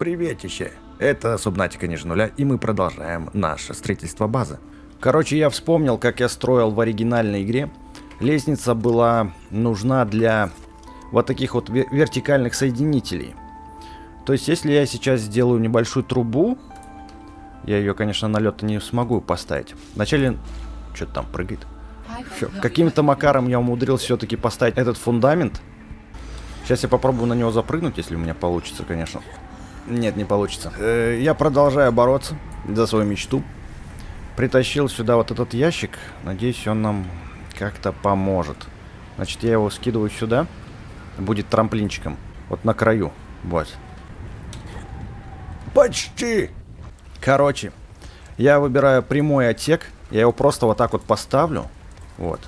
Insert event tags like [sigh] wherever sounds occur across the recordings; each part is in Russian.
Приветище! Это Субнатика Ниже Нуля, и мы продолжаем наше строительство базы. Короче, я вспомнил, как я строил в оригинальной игре. Лестница была нужна для вот таких вот вертикальных соединителей. То есть, если я сейчас сделаю небольшую трубу, я ее, конечно, на лед не смогу поставить. Вначале... Что-то там прыгает. Каким-то макаром я умудрился все-таки поставить этот фундамент. Сейчас я попробую на него запрыгнуть, если у меня получится, конечно. Нет, не получится. Э, я продолжаю бороться за свою мечту. Притащил сюда вот этот ящик. Надеюсь, он нам как-то поможет. Значит, я его скидываю сюда. Будет трамплинчиком. Вот на краю. Вот. Почти! Короче, я выбираю прямой отсек. Я его просто вот так вот поставлю. Вот.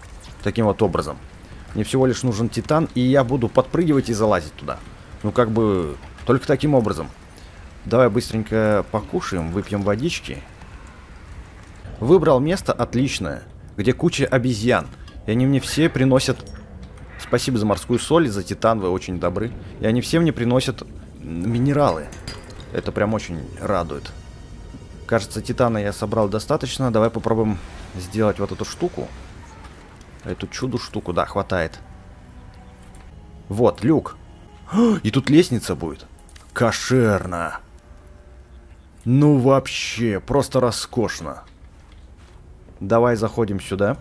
Таким вот образом. Мне всего лишь нужен титан, и я буду подпрыгивать и залазить туда. Ну, как бы, только таким образом. Давай быстренько покушаем, выпьем водички. Выбрал место отличное, где куча обезьян. И они мне все приносят... Спасибо за морскую соль, за титан, вы очень добры. И они все мне приносят минералы. Это прям очень радует. Кажется, титана я собрал достаточно. Давай попробуем сделать вот эту штуку. Эту чудо штуку да, хватает. Вот, люк. [gasps] И тут лестница будет. Кошерно. Ну вообще, просто роскошно. Давай заходим сюда.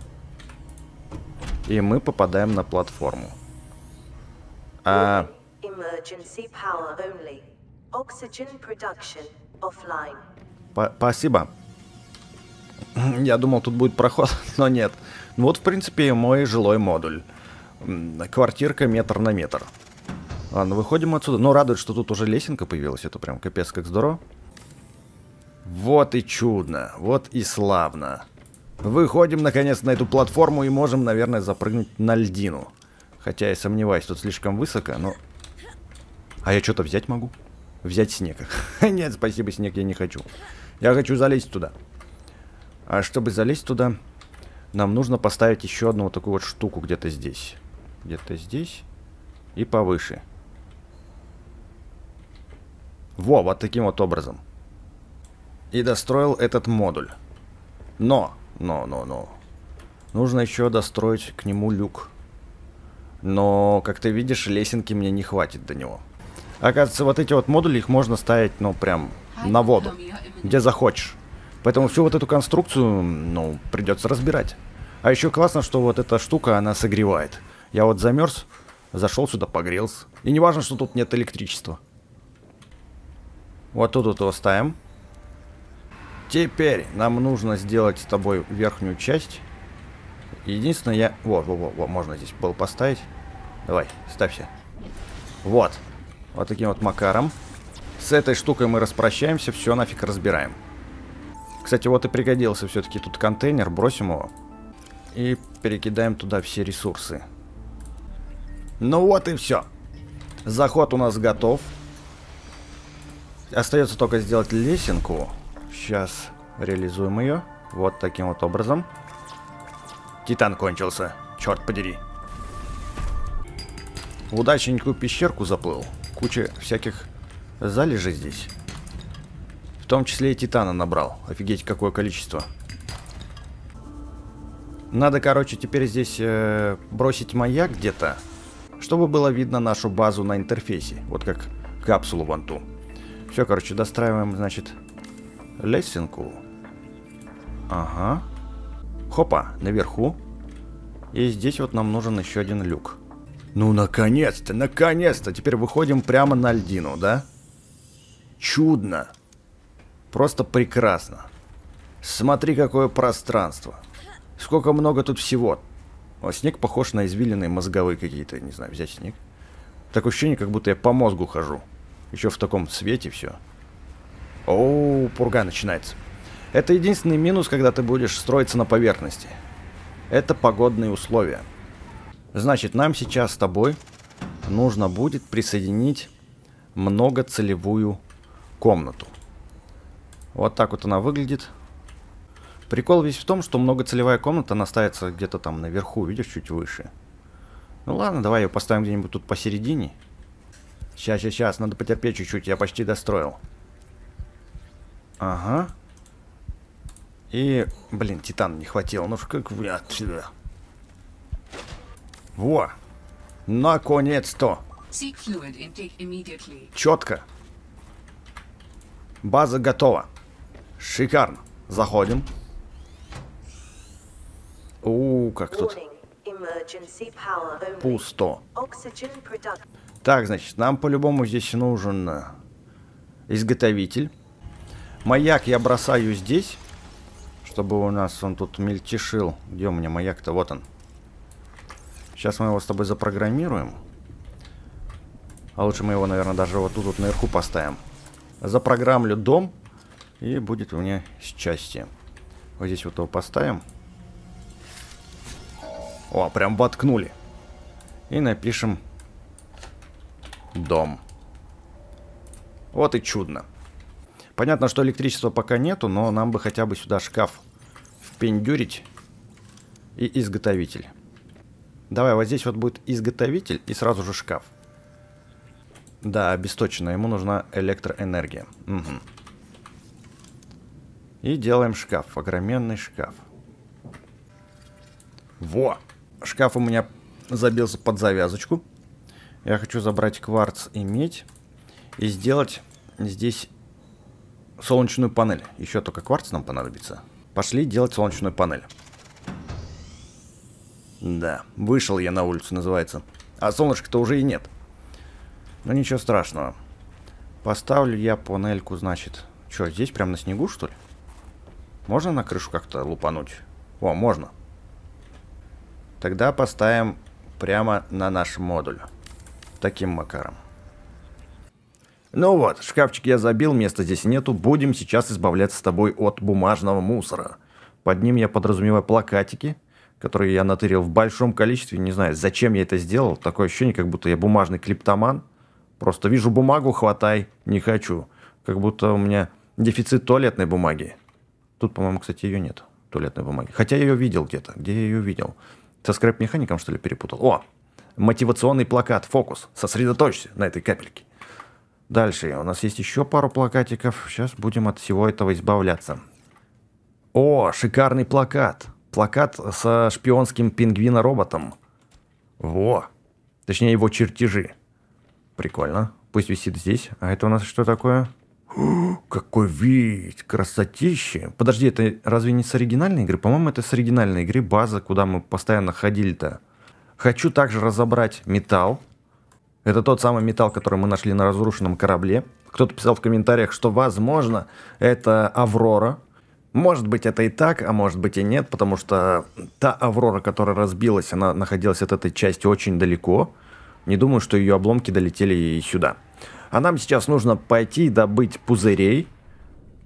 И мы попадаем на платформу. А... Спасибо. Я думал, тут будет проход, [laughs] но нет. Ну, вот, в принципе, мой жилой модуль. Квартирка метр на метр. Ладно, выходим отсюда. Но радует, что тут уже лесенка появилась. Это прям капец как здорово. Вот и чудно, вот и славно. Выходим, наконец, на эту платформу и можем, наверное, запрыгнуть на льдину. Хотя я сомневаюсь, тут слишком высоко, но... А я что-то взять могу? Взять снег. [laughs] Нет, спасибо, снег я не хочу. Я хочу залезть туда. А чтобы залезть туда, нам нужно поставить еще одну вот такую вот штуку где-то здесь. Где-то здесь и повыше. Во, вот таким вот образом и достроил этот модуль. Но, но, но, но. Нужно еще достроить к нему люк. Но, как ты видишь, лесенки мне не хватит до него. Оказывается, вот эти вот модули, их можно ставить, ну, прям на воду, где захочешь. Поэтому всю вот эту конструкцию, ну, придется разбирать. А еще классно, что вот эта штука, она согревает. Я вот замерз, зашел сюда, погрелся. И не важно, что тут нет электричества. Вот тут вот его ставим. Теперь нам нужно сделать с тобой верхнюю часть. Единственное, я... вот, вот, вот, можно здесь был поставить. Давай, ставься. Вот. Вот таким вот макаром. С этой штукой мы распрощаемся, все нафиг разбираем. Кстати, вот и пригодился все-таки тут контейнер, бросим его. И перекидаем туда все ресурсы. Ну вот и все. Заход у нас готов. Остается только сделать лесенку. Сейчас реализуем ее. Вот таким вот образом. Титан кончился. Черт подери. В удаченькую пещерку заплыл. Куча всяких залежей здесь. В том числе и титана набрал. Офигеть, какое количество. Надо, короче, теперь здесь э, бросить маяк где-то, чтобы было видно нашу базу на интерфейсе. Вот как капсулу вон ту. Все, короче, достраиваем, значит, лесенку. Ага. Хопа, наверху. И здесь вот нам нужен еще один люк. Ну, наконец-то, наконец-то! Теперь выходим прямо на льдину, да? Чудно! Просто прекрасно. Смотри, какое пространство. Сколько много тут всего. О, снег похож на извилины мозговые какие-то, не знаю, взять снег. Такое ощущение, как будто я по мозгу хожу. Еще в таком свете все. Оу, пурга начинается. Это единственный минус, когда ты будешь строиться на поверхности. Это погодные условия. Значит, нам сейчас с тобой нужно будет присоединить многоцелевую комнату. Вот так вот она выглядит. Прикол весь в том, что многоцелевая комната, она ставится где-то там наверху, видишь, чуть выше. Ну ладно, давай ее поставим где-нибудь тут посередине. Сейчас, сейчас, сейчас, надо потерпеть чуть-чуть, я почти достроил. Ага. И, блин, титана не хватило. Ну как вы отсюда. Во! Наконец-то! Четко. База готова. Шикарно. Заходим. У, как тут. Пусто. Так, значит, нам по-любому здесь нужен э, изготовитель. Маяк я бросаю здесь, чтобы у нас он тут мельтешил. Где у меня маяк-то? Вот он. Сейчас мы его с тобой запрограммируем. А лучше мы его, наверное, даже вот тут вот наверху поставим. Запрограммлю дом, и будет у меня счастье. Вот здесь вот его поставим. О, прям воткнули. И напишем дом. Вот и чудно. Понятно, что электричества пока нету, но нам бы хотя бы сюда шкаф впендюрить и изготовитель. Давай, вот здесь вот будет изготовитель и сразу же шкаф. Да, обесточено. Ему нужна электроэнергия. Угу. И делаем шкаф. Огроменный шкаф. Во! Шкаф у меня забился под завязочку. Я хочу забрать кварц и медь. И сделать здесь солнечную панель. Еще только кварц нам понадобится. Пошли делать солнечную панель. Да, вышел я на улицу, называется. А солнышка-то уже и нет. Но ну, ничего страшного. Поставлю я панельку, значит... Что, здесь прям на снегу, что ли? Можно на крышу как-то лупануть? О, можно. Тогда поставим прямо на наш модуль. Таким макаром. Ну вот, шкафчик я забил, места здесь нету. Будем сейчас избавляться с тобой от бумажного мусора. Под ним я подразумеваю плакатики, которые я натырил в большом количестве. Не знаю, зачем я это сделал. Такое ощущение, как будто я бумажный клиптоман. Просто вижу бумагу, хватай, не хочу. Как будто у меня дефицит туалетной бумаги. Тут, по-моему, кстати, ее нет, туалетной бумаги. Хотя я ее видел где-то. Где я ее видел? Со скрэп-механиком, что ли, перепутал? О, мотивационный плакат, фокус. Сосредоточься на этой капельке. Дальше у нас есть еще пару плакатиков. Сейчас будем от всего этого избавляться. О, шикарный плакат. Плакат со шпионским пингвина-роботом. Во. Точнее, его чертежи. Прикольно. Пусть висит здесь. А это у нас что такое? О, какой вид! Красотища! Подожди, это разве не с оригинальной игры? По-моему, это с оригинальной игры база, куда мы постоянно ходили-то. Хочу также разобрать металл. Это тот самый металл, который мы нашли на разрушенном корабле. Кто-то писал в комментариях, что, возможно, это Аврора. Может быть, это и так, а может быть и нет, потому что та Аврора, которая разбилась, она находилась от этой части очень далеко. Не думаю, что ее обломки долетели и сюда. А нам сейчас нужно пойти добыть пузырей,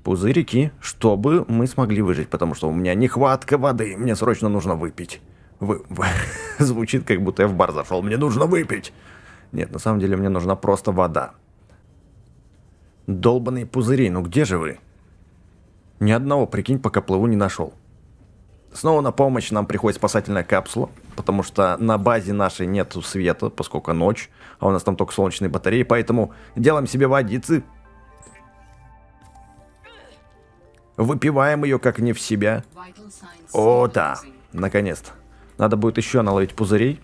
пузырики, чтобы мы смогли выжить, потому что у меня нехватка воды, мне срочно нужно выпить. Вы... [laughs] Звучит, как будто я в бар зашел, мне нужно выпить. Нет, на самом деле мне нужна просто вода. Долбаные пузыри, ну где же вы? Ни одного, прикинь, пока плыву не нашел. Снова на помощь нам приходит спасательная капсула, потому что на базе нашей нет света, поскольку ночь, а у нас там только солнечные батареи, поэтому делаем себе водицы. Выпиваем ее как не в себя. О, да, наконец-то. Надо будет еще наловить пузырей.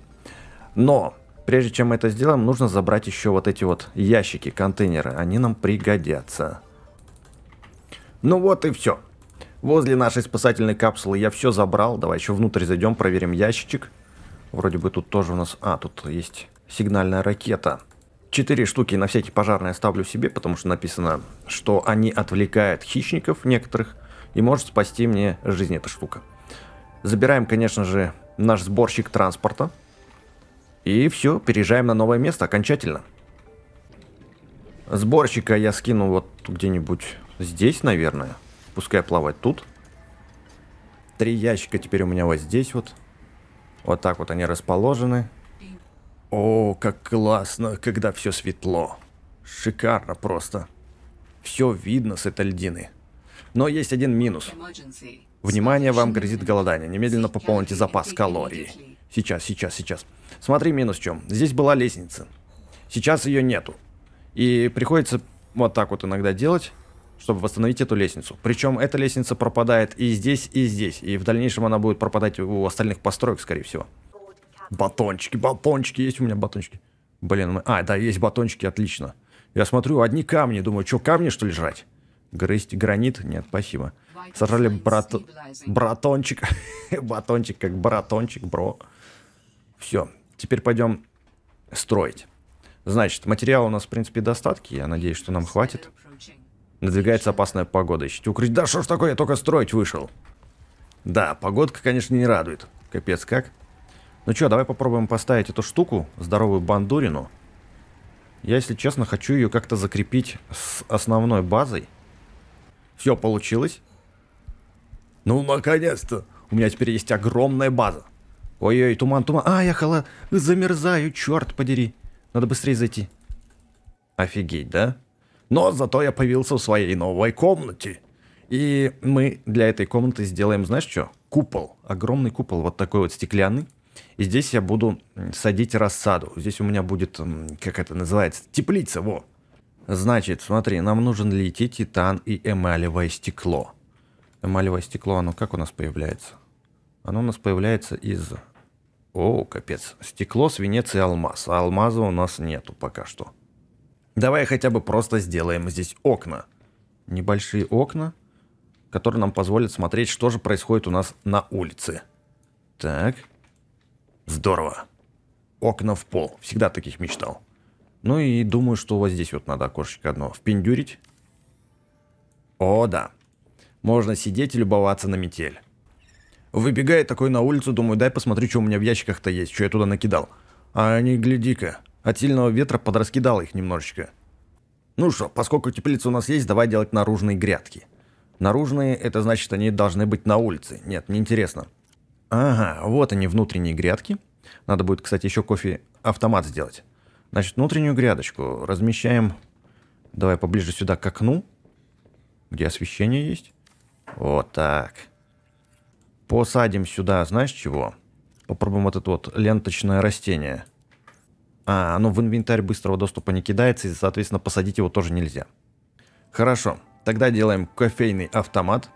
Но Прежде чем мы это сделаем, нужно забрать еще вот эти вот ящики, контейнеры. Они нам пригодятся. Ну вот и все. Возле нашей спасательной капсулы я все забрал. Давай еще внутрь зайдем, проверим ящичек. Вроде бы тут тоже у нас... А, тут есть сигнальная ракета. Четыре штуки на всякий пожарный оставлю себе, потому что написано, что они отвлекают хищников некоторых и может спасти мне жизнь эта штука. Забираем, конечно же, наш сборщик транспорта. И все, переезжаем на новое место окончательно. Сборщика я скину вот где-нибудь здесь, наверное. Пускай плавать тут. Три ящика теперь у меня вот здесь вот. Вот так вот они расположены. О, как классно, когда все светло. Шикарно просто. Все видно с этой льдины. Но есть один минус. Внимание, вам грозит голодание. Немедленно пополните запас калорий. Сейчас, сейчас, сейчас. Смотри, минус в чем. Здесь была лестница. Сейчас ее нету. И приходится вот так вот иногда делать, чтобы восстановить эту лестницу. Причем эта лестница пропадает и здесь, и здесь. И в дальнейшем она будет пропадать у остальных построек, скорее всего. Батончики, батончики. Есть у меня батончики? Блин, мы... а, да, есть батончики, отлично. Я смотрю, одни камни. Думаю, что, камни, что ли, жрать? Грызть гранит? Нет, спасибо. Сожрали брат... братончик. [laughs] батончик как братончик, бро. Все, теперь пойдем строить. Значит, материала у нас, в принципе, достатки. Я надеюсь, что нам хватит. Надвигается опасная погода. Ищите укрыть. Да что ж такое, я только строить вышел. Да, погодка, конечно, не радует. Капец как. Ну что, давай попробуем поставить эту штуку, здоровую бандурину. Я, если честно, хочу ее как-то закрепить с основной базой. Все получилось. Ну, наконец-то! У меня теперь есть огромная база. Ой-ой, туман, туман. А, я хала... Замерзаю, черт подери. Надо быстрее зайти. Офигеть, да? Но зато я появился в своей новой комнате. И мы для этой комнаты сделаем, знаешь что? Купол. Огромный купол, вот такой вот стеклянный. И здесь я буду садить рассаду. Здесь у меня будет, как это называется, теплица, во. Значит, смотри, нам нужен литий, титан и эмалевое стекло. Эмалевое стекло, оно как у нас появляется? Оно у нас появляется из о, капец. Стекло, свинец и алмаз. А алмаза у нас нету пока что. Давай хотя бы просто сделаем здесь окна. Небольшие окна, которые нам позволят смотреть, что же происходит у нас на улице. Так. Здорово. Окна в пол. Всегда таких мечтал. Ну и думаю, что вот здесь вот надо окошечко одно впендюрить. О, да. Можно сидеть и любоваться на метель. Выбегает такой на улицу, думаю, дай посмотрю, что у меня в ящиках-то есть, что я туда накидал. А они, гляди-ка, от сильного ветра подраскидало их немножечко. Ну что, поскольку теплица у нас есть, давай делать наружные грядки. Наружные – это значит, они должны быть на улице. Нет, неинтересно. Ага, вот они, внутренние грядки. Надо будет, кстати, еще кофе-автомат сделать. Значит, внутреннюю грядочку размещаем... Давай поближе сюда к окну, где освещение есть. Вот так. Посадим сюда, знаешь чего? Попробуем вот это вот ленточное растение. А, оно в инвентарь быстрого доступа не кидается, и, соответственно, посадить его тоже нельзя. Хорошо, тогда делаем кофейный автомат.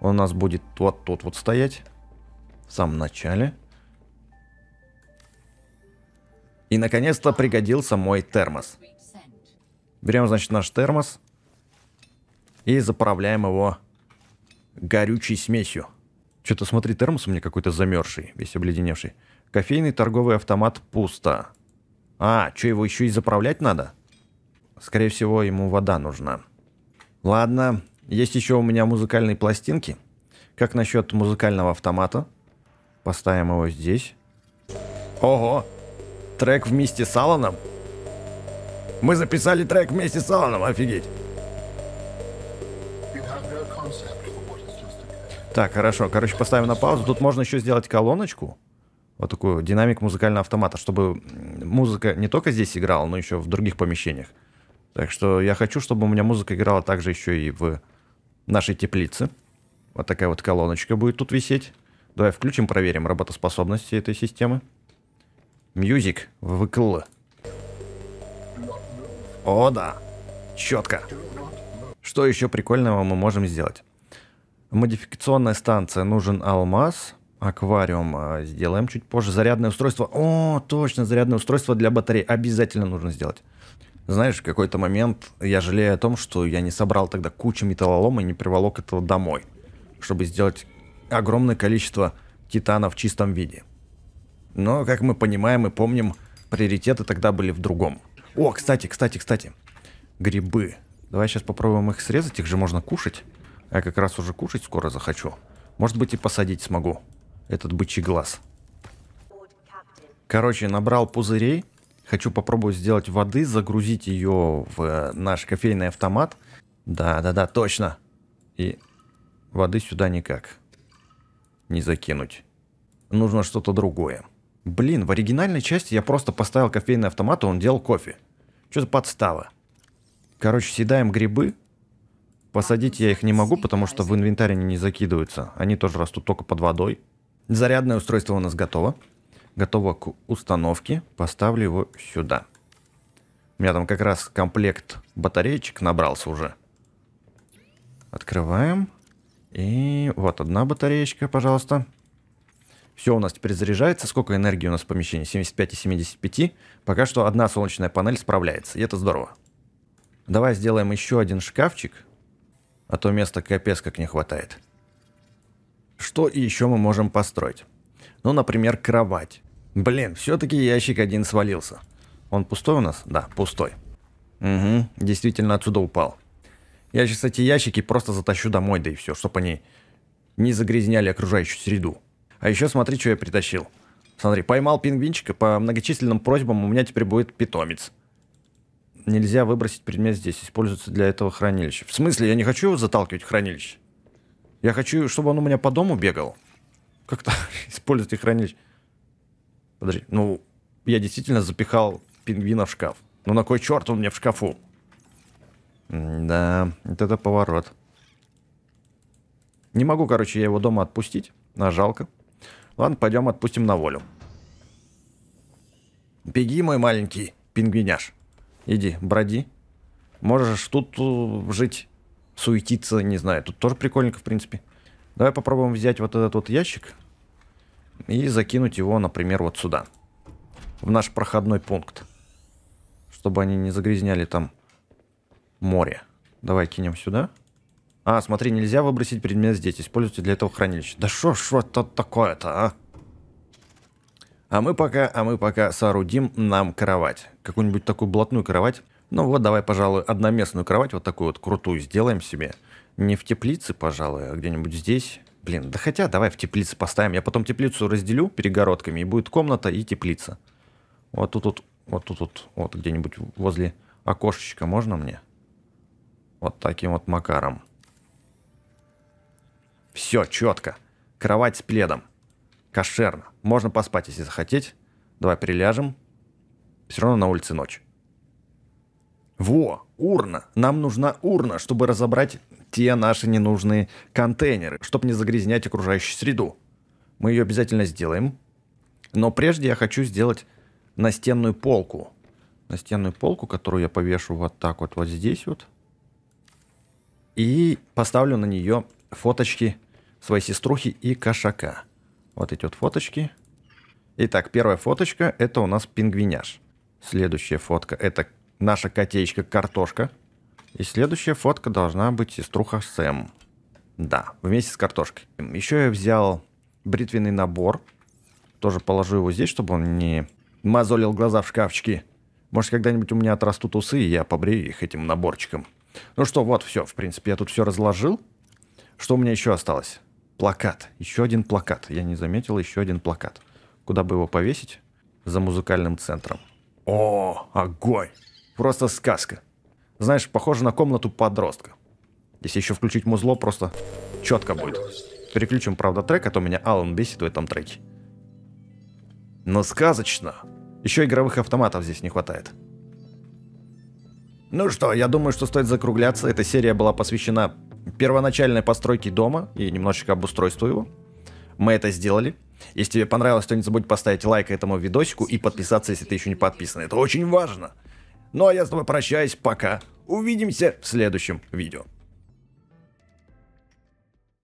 Он у нас будет вот тут вот стоять, в самом начале. И, наконец-то, пригодился мой термос. Берем, значит, наш термос и заправляем его горючей смесью. Что-то смотри, термос у меня какой-то замерзший, весь обледеневший. Кофейный торговый автомат пусто. А, что, его еще и заправлять надо? Скорее всего, ему вода нужна. Ладно, есть еще у меня музыкальные пластинки. Как насчет музыкального автомата? Поставим его здесь. Ого! Трек вместе с Аланом? Мы записали трек вместе с Аланом, офигеть! Так, хорошо. Короче, поставим на паузу. Тут можно еще сделать колоночку. Вот такую динамик музыкального автомата, чтобы музыка не только здесь играла, но еще в других помещениях. Так что я хочу, чтобы у меня музыка играла также еще и в нашей теплице. Вот такая вот колоночка будет тут висеть. Давай включим, проверим работоспособности этой системы. Мьюзик выкл. О, да. Четко. Что еще прикольного мы можем сделать? Модификационная станция. Нужен алмаз. Аквариум а, сделаем чуть позже. Зарядное устройство. О, точно, зарядное устройство для батареи. Обязательно нужно сделать. Знаешь, в какой-то момент я жалею о том, что я не собрал тогда кучу металлолома и не приволок этого домой, чтобы сделать огромное количество титана в чистом виде. Но, как мы понимаем и помним, приоритеты тогда были в другом. О, кстати, кстати, кстати. Грибы. Давай сейчас попробуем их срезать, их же можно кушать. Я а как раз уже кушать скоро захочу. Может быть и посадить смогу. Этот бычий глаз. Короче, набрал пузырей. Хочу попробовать сделать воды, загрузить ее в э, наш кофейный автомат. Да-да-да, точно. И воды сюда никак не закинуть. Нужно что-то другое. Блин, в оригинальной части я просто поставил кофейный автомат, и он делал кофе. Что за подстава? Короче, съедаем грибы. Посадить я их не могу, потому что в инвентаре они не закидываются. Они тоже растут только под водой. Зарядное устройство у нас готово. Готово к установке. Поставлю его сюда. У меня там как раз комплект батареечек набрался уже. Открываем. И вот одна батареечка, пожалуйста. Все у нас теперь заряжается. Сколько энергии у нас в помещении? 75 и 75. Пока что одна солнечная панель справляется. И это здорово. Давай сделаем еще один шкафчик а то места капец как не хватает. Что еще мы можем построить? Ну, например, кровать. Блин, все-таки ящик один свалился. Он пустой у нас? Да, пустой. Угу, действительно отсюда упал. Я сейчас эти ящики просто затащу домой, да и все, чтобы они не загрязняли окружающую среду. А еще смотри, что я притащил. Смотри, поймал пингвинчика, по многочисленным просьбам у меня теперь будет питомец нельзя выбросить предмет здесь, используется для этого хранилище. В смысле, я не хочу его заталкивать в хранилище. Я хочу, чтобы он у меня по дому бегал. Как-то [laughs] использовать хранилище. Подожди, ну, я действительно запихал пингвина в шкаф. Ну на кой черт он мне в шкафу? Да, вот это поворот. Не могу, короче, я его дома отпустить. А жалко. Ладно, пойдем отпустим на волю. Беги, мой маленький пингвиняш. Иди, броди. Можешь тут э, жить, суетиться, не знаю. Тут тоже прикольненько, в принципе. Давай попробуем взять вот этот вот ящик и закинуть его, например, вот сюда. В наш проходной пункт. Чтобы они не загрязняли там море. Давай кинем сюда. А, смотри, нельзя выбросить предмет здесь. Используйте для этого хранилище. Да что ж вот такое-то, а? А мы пока, а мы пока соорудим нам кровать. Какую-нибудь такую блатную кровать. Ну вот, давай, пожалуй, одноместную кровать, вот такую вот крутую сделаем себе. Не в теплице, пожалуй, а где-нибудь здесь. Блин, да хотя давай в теплице поставим. Я потом теплицу разделю перегородками, и будет комната и теплица. Вот тут вот, вот тут вот, вот где-нибудь возле окошечка можно мне? Вот таким вот макаром. Все, четко. Кровать с пледом кошерно. Можно поспать, если захотеть. Давай приляжем. Все равно на улице ночь. Во, урна. Нам нужна урна, чтобы разобрать те наши ненужные контейнеры, чтобы не загрязнять окружающую среду. Мы ее обязательно сделаем. Но прежде я хочу сделать настенную полку. Настенную полку, которую я повешу вот так вот, вот здесь вот. И поставлю на нее фоточки своей сеструхи и кошака. Вот эти вот фоточки. Итак, первая фоточка – это у нас пингвиняж. Следующая фотка – это наша котеечка картошка. И следующая фотка должна быть сеструха Сэм. Да, вместе с картошкой. Еще я взял бритвенный набор. Тоже положу его здесь, чтобы он не мозолил глаза в шкафчике. Может, когда-нибудь у меня отрастут усы, и я побрею их этим наборчиком. Ну что, вот все, в принципе, я тут все разложил. Что у меня еще осталось? плакат. Еще один плакат. Я не заметил еще один плакат. Куда бы его повесить? За музыкальным центром. О, огонь! Просто сказка. Знаешь, похоже на комнату подростка. Если еще включить музло, просто четко будет. Переключим, правда, трек, а то меня Алан бесит в этом треке. Но сказочно. Еще игровых автоматов здесь не хватает. Ну что, я думаю, что стоит закругляться. Эта серия была посвящена первоначальной постройки дома и немножечко обустройству его. Мы это сделали. Если тебе понравилось, то не забудь поставить лайк этому видосику и подписаться, если ты еще не подписан. Это очень важно. Ну а я с тобой прощаюсь, пока. Увидимся в следующем видео.